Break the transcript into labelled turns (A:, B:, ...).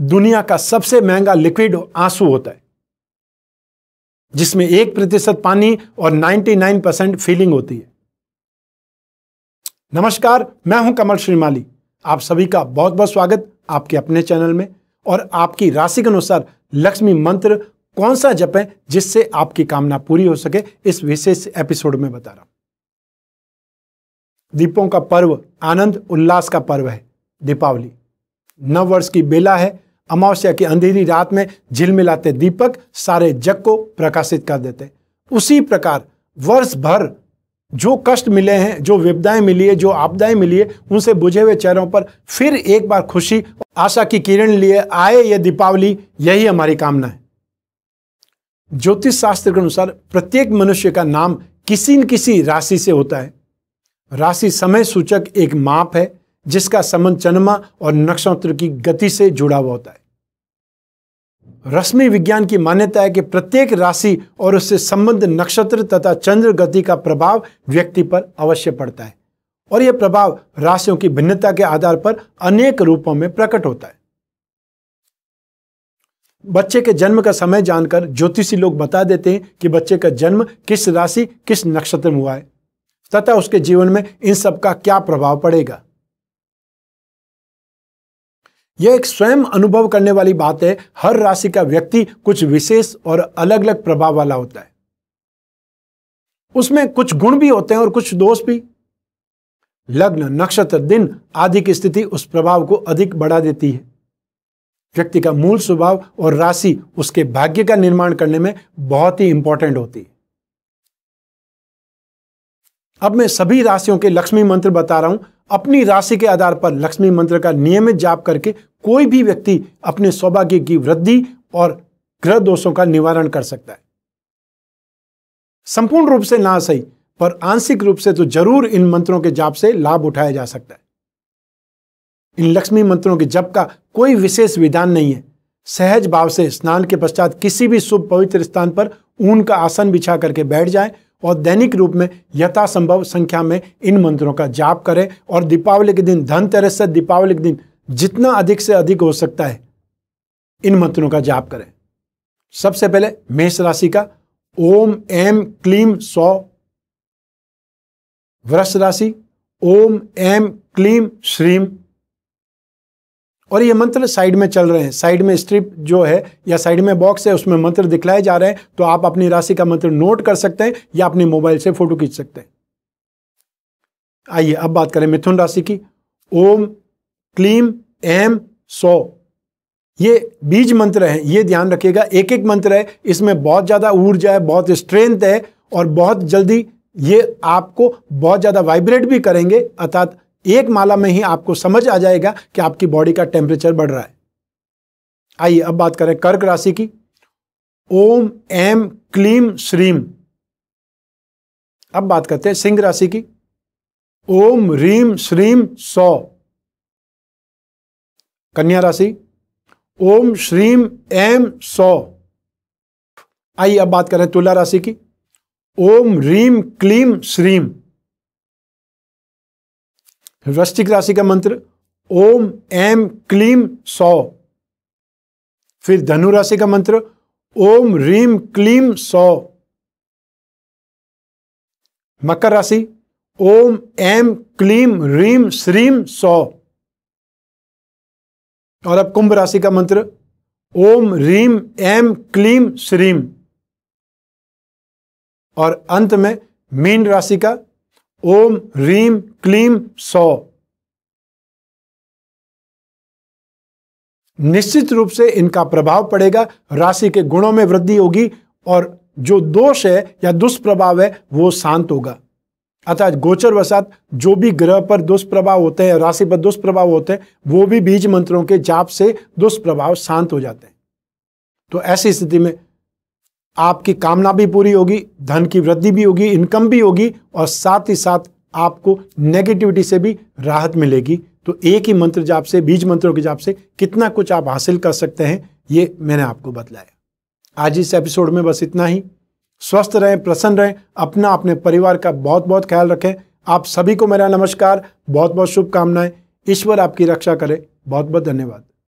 A: दुनिया का सबसे महंगा लिक्विड आंसू होता है जिसमें एक प्रतिशत पानी और 99 परसेंट फीलिंग होती है नमस्कार मैं हूं कमल श्रीमाली आप सभी का बहुत बहुत स्वागत आपके अपने चैनल में और आपकी राशि के अनुसार लक्ष्मी मंत्र कौन सा जप है जिससे आपकी कामना पूरी हो सके इस विशेष एपिसोड में बता रहा हूं दीपों का पर्व आनंद उल्लास का पर्व है दीपावली नव वर्ष की बेला है अमावस्या की अंधेरी रात में झिलमिलाते दीपक सारे जग को प्रकाशित कर देते उसी प्रकार वर्ष भर जो कष्ट मिले हैं जो विपदाएं मिली है जो आपदाएं मिली है उनसे बुझे हुए चेहरों पर फिर एक बार खुशी आशा की किरण लिए आए ये दीपावली यही हमारी कामना है ज्योतिष शास्त्र के अनुसार प्रत्येक मनुष्य का नाम किसी न किसी राशि से होता है राशि समय सूचक एक माप है जिसका संबंध चंद्रमा और नक्षत्र की गति से जुड़ा हुआ होता है रश्मि विज्ञान की मान्यता है कि प्रत्येक राशि और उससे संबंध नक्षत्र तथा चंद्र गति का प्रभाव व्यक्ति पर अवश्य पड़ता है और यह प्रभाव राशियों की भिन्नता के आधार पर अनेक रूपों में प्रकट होता है बच्चे के जन्म का समय जानकर ज्योतिषी लोग बता देते हैं कि बच्चे का जन्म किस राशि किस नक्षत्र में हुआ है तथा उसके जीवन में इन सब का क्या प्रभाव पड़ेगा यह एक स्वयं अनुभव करने वाली बात है हर राशि का व्यक्ति कुछ विशेष और अलग अलग प्रभाव वाला होता है उसमें कुछ गुण भी होते हैं और कुछ दोष भी लग्न नक्षत्र दिन आदि की स्थिति उस प्रभाव को अधिक बढ़ा देती है व्यक्ति का मूल स्वभाव और राशि उसके भाग्य का निर्माण करने में बहुत ही इंपॉर्टेंट होती है अब मैं सभी राशियों के लक्ष्मी मंत्र बता रहा हूं अपनी राशि के आधार पर लक्ष्मी मंत्र का नियमित जाप करके कोई भी व्यक्ति अपने सौभाग्य की वृद्धि और ग्रह दोषों का निवारण कर सकता है संपूर्ण रूप से ना सही पर आंशिक रूप से तो जरूर इन मंत्रों के जाप से लाभ उठाया जा सकता है इन लक्ष्मी मंत्रों के जप का कोई विशेष विधान नहीं है सहज भाव से स्नान के पश्चात किसी भी शुभ पवित्र स्थान पर ऊन का आसन बिछा करके बैठ जाए और दैनिक रूप में यथासंभव संख्या में इन मंत्रों का जाप करें और दीपावली के दिन धनतेरस से दीपावली के दिन जितना अधिक से अधिक हो सकता है इन मंत्रों का जाप करें सबसे पहले मेष राशि का ओम एम क्लीम सौ वृष राशि ओम एम क्लीम श्रीम और ये मंत्र साइड में चल रहे हैं साइड में स्ट्रिप जो है या साइड में बॉक्स है उसमें मंत्र दिखलाए जा रहे हैं तो आप अपनी राशि का मंत्र नोट कर सकते हैं या अपने मोबाइल से फोटो खींच सकते हैं आइए अब बात करें मिथुन राशि की ओम क्लीम एम सौ ये बीज मंत्र है ये ध्यान रखिएगा एक एक मंत्र है इसमें बहुत ज़्यादा ऊर्जा है बहुत स्ट्रेंथ है और बहुत जल्दी ये आपको बहुत ज़्यादा वाइब्रेट भी करेंगे अर्थात एक माला में ही आपको समझ आ जाएगा कि आपकी बॉडी का टेम्परेचर बढ़ रहा है आइए अब बात करें कर्क राशि की ओम एम क्लीम श्रीम अब बात करते हैं सिंह राशि की ओम रीम श्रीम सौ कन्या राशि ओम श्रीम एम सौ आइए अब बात करें तुला राशि की ओम रीम क्लीम श्रीम वृश्चिक राशि का मंत्र ओम एम क्लीम सौ फिर धनु राशि का मंत्र ओम रीम क्लीम सौ मकर राशि ओम एम क्लीम रीम श्रीम सौ और अब कुंभ राशि का मंत्र ओम रीम एम क्लीम श्रीम और अंत में मीन राशि का ओम रीम क्लीम सौ निश्चित रूप से इनका प्रभाव पड़ेगा राशि के गुणों में वृद्धि होगी और जो दोष है या दुष्प्रभाव है वो शांत होगा अतः गोचर वसात जो भी ग्रह पर दुष्प्रभाव होते हैं राशि पर दुष्प्रभाव होते हैं वो भी बीज मंत्रों के जाप से दुष्प्रभाव शांत हो जाते हैं तो ऐसी स्थिति में आपकी कामना भी पूरी होगी धन की वृद्धि भी होगी इनकम भी होगी और साथ ही साथ आपको नेगेटिविटी से भी राहत मिलेगी तो एक ही मंत्र जाप से बीज मंत्रों के जाप से कितना कुछ आप हासिल कर सकते हैं ये मैंने आपको बतलाया आज इस एपिसोड में बस इतना ही स्वस्थ रहें प्रसन्न रहें अपना अपने परिवार का बहुत बहुत ख्याल रखें आप सभी को मेरा नमस्कार बहुत बहुत शुभकामनाएं ईश्वर आपकी रक्षा करें बहुत बहुत धन्यवाद